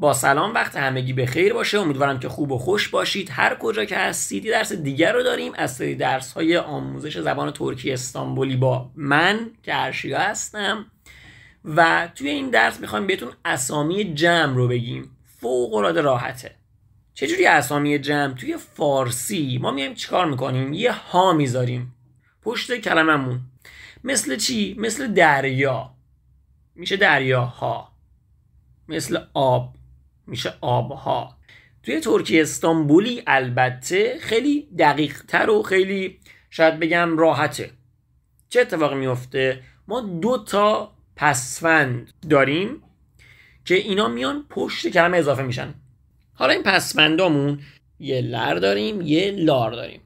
با سلام وقت همگی به خیر باشه امیدوارم که خوب و خوش باشید هر کجا که هستید درس دیگر رو داریم از سری درس های آموزش زبان ترکی استانبولی با من که ارشیا هستم و توی این درس میخوایم بهتون اسامی جمع رو بگیم فوق العاده راحته چجوری اسامی جمع توی فارسی ما میایم چیکار میکنیم یه ها میذاریم پشت کلممون مثل چی مثل دریا میشه ها مثل آب میشه آبها توی ترکیه استانبولی البته خیلی دقیق تر و خیلی شاید بگم راحته چه اتفاقی میفته ما دو تا پسفند داریم که اینا میان پشت کلمه اضافه میشن حالا این پسفندامون یه لر داریم یه لار داریم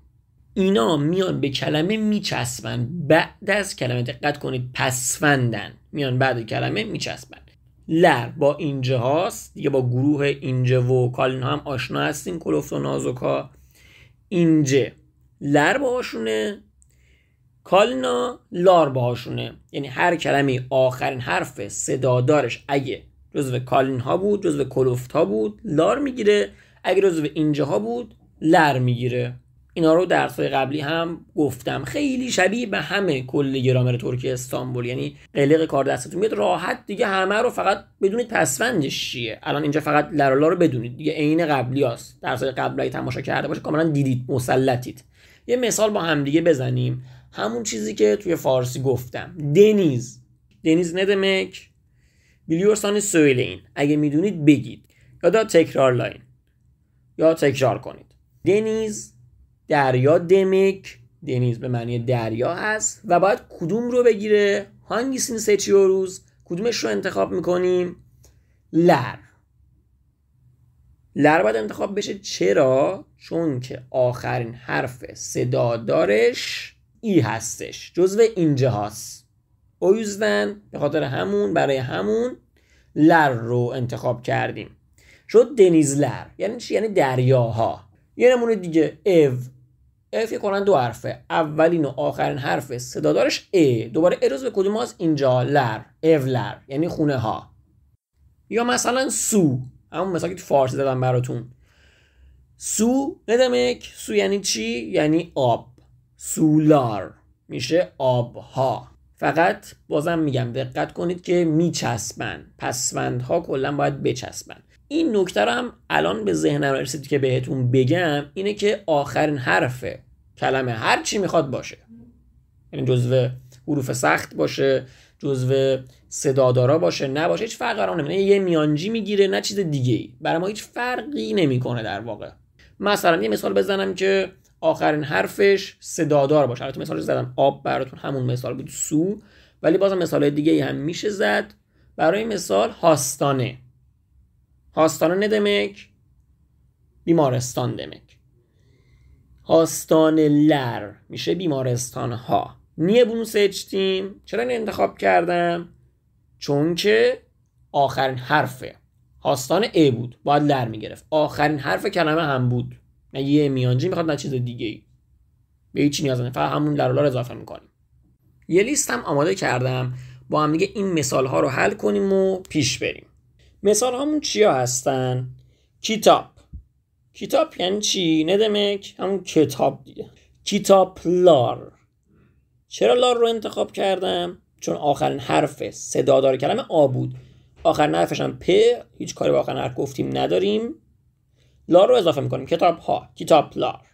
اینا میان به کلمه میچسبن بعد از کلمه دقت کنید پسفندن میان بعد کلمه میچسبن لر با اینجا هاست دیگه با گروه اینجه و کالین هم آشنا هستین کلوفت و نازوکا اینجه لر باهاشونه کالنا لار باهاشونه یعنی هر کلمه آخرین حرف صدادارش اگه جزو کالین ها بود جزو کلوفت ها بود لار میگیره اگه جزو اینجه ها بود لر میگیره اینا رو درس قبلی هم گفتم خیلی شبیه به همه کل گرامر ترکی استانبول یعنی قلق کار دستتون میاد راحت دیگه همه رو فقط بدونید پسوندش چیه الان اینجا فقط لرالا رو بدونید دیگه عین قبلی هست درس قبلی تماشا کرده باشه کاملا دیدید مسلطید یه مثال با همدیگه بزنیم همون چیزی که توی فارسی گفتم دنیز دنیز ندمک بیلیورسان سویلین اگه میدونید بگید یا تکرار لاین یا تکرار کنید دنیز دریا دمک دنیز به معنی دریا هست و باید کدوم رو بگیره هانگیسین سچیوروز کدومش رو انتخاب میکنیم لر لر باید انتخاب بشه چرا چون که آخرین حرف صدادارش ای هستش جزو اینجا هست اویزدن به خاطر همون برای همون لر رو انتخاب کردیم شد دنیز لر یعنی چی یعنی دریاها یه نمونه دیگه او فکر کنن دو حرفه اولین و آخرین حرف صدادارش ا دوباره اروز به کدوم از اینجا لر لر یعنی خونه ها یا مثلا سو همون مثلا که تو فارسی دادم براتون سو ندمک سو یعنی چی یعنی آب سولار میشه آبها فقط بازم میگم دقت کنید که میچسبن پسوندها کلا باید بچسبن این نکته هم الان به ذهنم رسید که بهتون بگم اینه که آخرین حرف کلمه هر چی میخواد باشه یعنی جزو حروف سخت باشه جزو صدادارا باشه نباشه هیچ فرقی برام نمیکنه یه میانجی میگیره نه چیز دیگه ای برای ما هیچ فرقی نمیکنه در واقع مثلا یه مثال بزنم که آخرین حرفش صدادار باشه البته مثالش زدم آب براتون همون مثال بود سو ولی بازم مثال دیگه هم میشه زد برای مثال هاستانه آستانه دمک بیمارستان دمک demek. لر میشه بیمارستان ها. نیه بونوس اچتیم چرا این انتخاب کردم؟ چون که آخرین حرفه هاستان ای بود. باید لر میگرفت. آخرین حرف کلمه هم بود. نه یه میانجی میخواد نه چیز دیگه ای. به هیچی نیاز فقط همون لر لر اضافه میکنیم. یه لیست هم آماده کردم. با هم دیگه این مثال ها رو حل کنیم و پیش بریم. مثال همون چیا هستن؟ کتاب کتاب یعنی چی؟ ندمک همون کتاب دیگه کتاب لار چرا لار رو انتخاب کردم؟ چون آخرین حرف صدادار کلمه آ بود آخرین حرفش هم پ هیچ کاری با آخرین حرف گفتیم نداریم لار رو اضافه میکنیم کتاب ها کتاب لار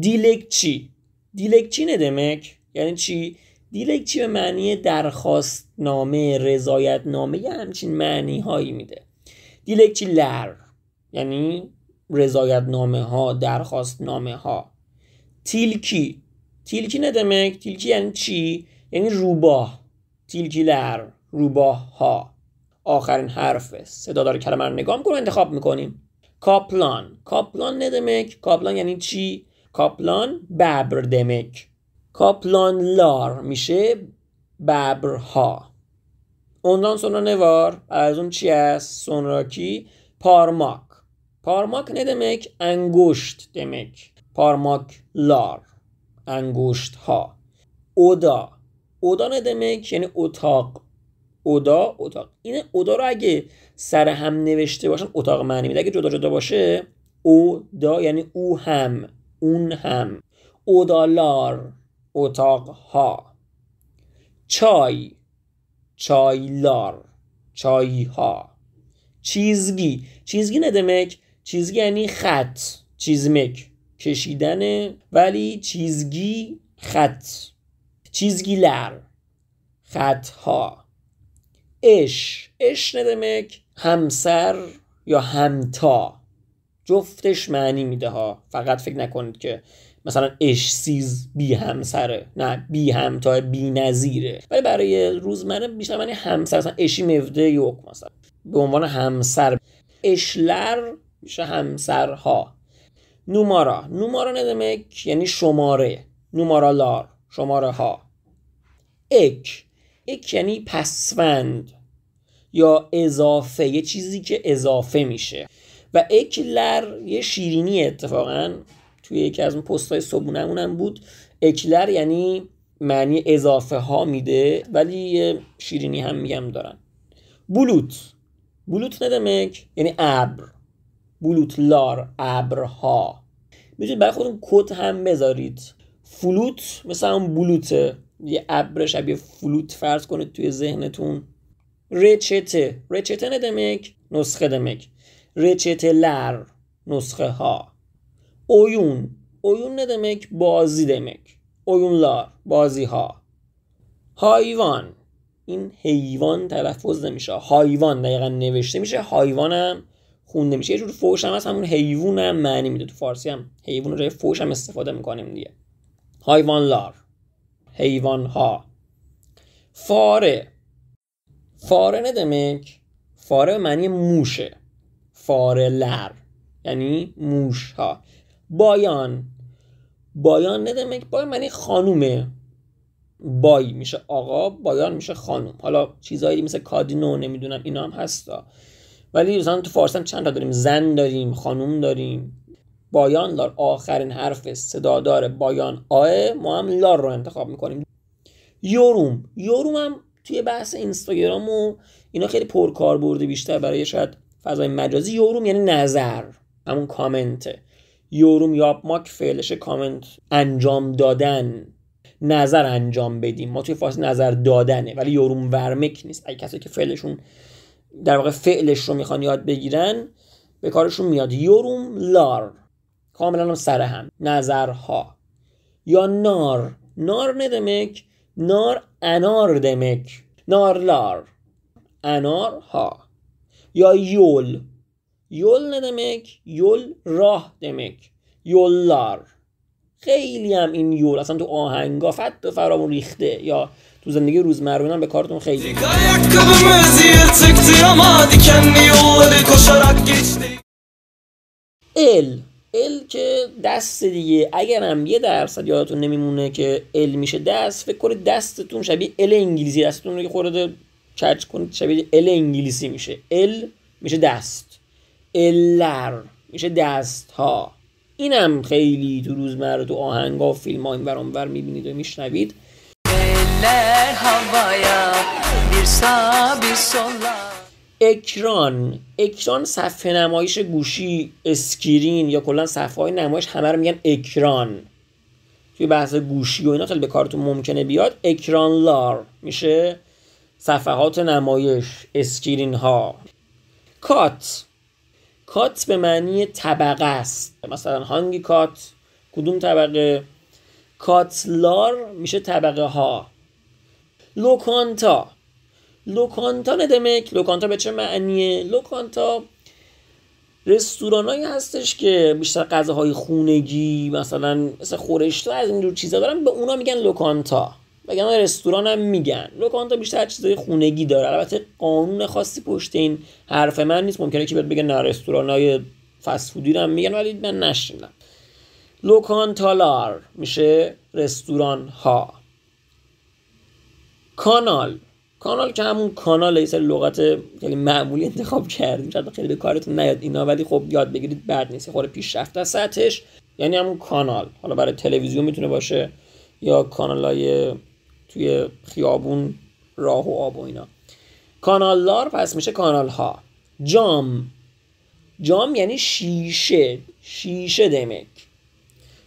دیلکچی دیلکچی ندمک یعنی چی دیلکچی به معنی درخواست نامه رضایت نامه یه همچین معنی هایی میده دیلکچی لر یعنی رضایت نامه ها درخواست نامه ها تیلکی تیلکی ندمک تیلکی یعنی چی؟ یعنی روباه تیلکی لر روباه ها آخرین حرفه صدا داره کلمه رو نگاه میکنه انتخاب میکنیم کاپلان کاپلان ندمک کاپلان یعنی چی؟ کاپلان ببر دمک کاپلان لار میشه ببرها اوندان نوار از اون چی است سونراکی پارماک پارماک نه انگشت دمک پارماک لار انگشت ها اودا اودا نه یعنی اتاق اودا اتاق این اودا رو اگه سر هم نوشته باشن اتاق معنی میده اگه جدا جدا باشه اودا یعنی او هم اون هم اودالار اتاق ها چای چایلار چای ها چیزگی چیزگی نه چیزگی یعنی خط چیزمک کشیدن ولی چیزگی خط چیزگی لر خط ها اش اش ندمک همسر یا همتا جفتش معنی میده ها فقط فکر نکنید که مثلا اش سیز بی همسره نه بی همتا بی نظیره ولی برای روزمره بیشتر معنی همسر مثلا اشی مفده یوک مثلا به عنوان همسر اشلر میشه همسرها نومارا نومارا ندمک یعنی شماره نومارا لار شماره ها اک اک یعنی پسوند یا اضافه یه چیزی که اضافه میشه و اکلر یه شیرینی اتفاقا توی یکی از اون پست های هم بود اکلر یعنی معنی اضافه ها میده ولی یه شیرینی هم میگم دارن بلوت بلوت ندمک یعنی ابر بلوت لار ابرها میتونید برای خودتون کت هم بذارید فلوت مثل اون بلوته یه ابر شبیه فلوت فرض کنید توی ذهنتون رچته رچته ندمک نسخه دمک ها. اویون oyun oyun بازی دمک اویون لار بازی ها هایوان این حیوان تلفظ نمیشه هایوان دقیقا نوشته میشه هم خونده میشه یه جور فوش هم هست همون حیوان هم معنی میده تو فارسی هم حیوان رو جای فوش هم استفاده میکنیم دیگه هایوان لار حیوان ها فاره فاره نه دمک فاره معنی موشه فار لر یعنی موش ها بایان بایان ندمک بایان معنی خانومه بای میشه آقا بایان میشه خانوم حالا چیزهایی مثل کادینو نمیدونم اینا هم هستا ولی مثلا تو فارسی هم چند تا داریم زن داریم خانوم داریم بایان لار آخرین حرف صدادار بایان آه ما هم لار رو انتخاب میکنیم یوروم یوروم هم توی بحث اینستاگرام و اینا خیلی برده بیشتر برای شاید فضای مجازی یوروم یعنی نظر همون کامنته یوروم یا ماک فعلش کامنت انجام دادن نظر انجام بدیم ما توی فارسی نظر دادنه ولی یوروم ورمک نیست اگه کسی که فعلشون در واقع فعلش رو میخوان یاد بگیرن به کارشون میاد یوروم لار کاملا هم سر هم نظرها یا نار نار ندمک نار انار دمک نار لار انار ها یا یول، یول نه یول راه دمک یولار خیلی هم این یول اصلا تو آهنگا فت فرامون ریخته یا تو زندگی روزمره هم به کارتون خیلی ال ال که دست دیگه اگرم یه درصد یادتون نمیمونه که ال میشه دست فکر کنید دستتون شبیه ال انگلیسی دستتون رو که خورده کچ کنید شبیه ال انگلیسی میشه ال میشه دست الر میشه دست ها اینم خیلی تو روزمره تو آهنگا و فیلم ها این بر میبینید و میشنوید اکران اکران صفحه نمایش گوشی اسکرین یا کلا صفحه های نمایش همه رو میگن اکران توی بحث گوشی و اینا خیلی به کارتون ممکنه بیاد اکران لار میشه صفحات نمایش اسکرین ها کات کات به معنی طبقه است مثلا هانگی کات کدوم طبقه کاتلار میشه طبقه ها لوکانتا لوکانتا ندمک لوکانتا به چه معنیه لوکانتا رستورانایی هستش که بیشتر غذاهای خونگی مثلا مثل خورشته از اینجور چیزا دارن به اونا میگن لوکانتا بگم رستوران هم میگن لوکانتا بیشتر چیزای خونگی داره البته قانون خاصی پشت این حرف من نیست ممکنه که بهت بگه نه رستوران های فسفودی هم میگن ولی من نشیندم لوکانتالار میشه رستوران ها کانال کانال که همون کانال یه لغت خیلی معمولی انتخاب کردیم شاید خیلی به کارتون نیاد اینا ولی خب یاد بگیرید بد نیست پیش پیشرفت از سطحش یعنی همون کانال حالا برای تلویزیون میتونه باشه یا کانال های توی خیابون راه و آب و اینا کانالدار پس میشه کانال ها جام جام یعنی شیشه شیشه دمک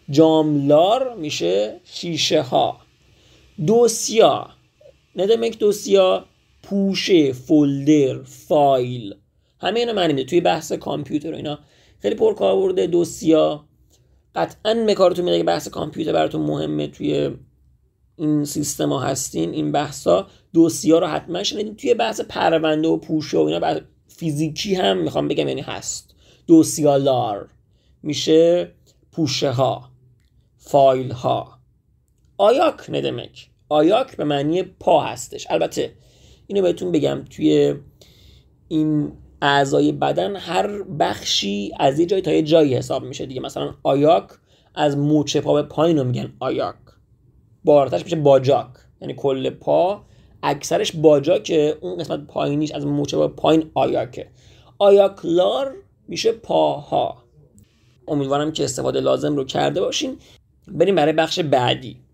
جاملار میشه شیشه ها دوسیا دمک دوسیا پوشه فولدر فایل همه اینا معنی توی بحث کامپیوتر و اینا خیلی پرکاربرده دوسیا قطعا به کارتون میده که بحث کامپیوتر براتون مهمه توی این سیستما هستین این بحثا ها رو حتما شنیدین توی بحث پرونده و پوشه و اینا فیزیکی هم میخوام بگم یعنی هست دوسیالار میشه پوشه ها فایل ها آیاک ندمک آیاک به معنی پا هستش البته اینو بهتون بگم توی این اعضای بدن هر بخشی از یه جای تا یه جایی حساب میشه دیگه مثلا آیاک از موچه پا به پایین رو میگن آیاک بارترش میشه باجاک یعنی کل پا اکثرش باجاکه اون قسمت پایینیش از موچه با پایین آیاکه آیاکلار میشه پاها امیدوارم که استفاده لازم رو کرده باشین بریم برای بخش بعدی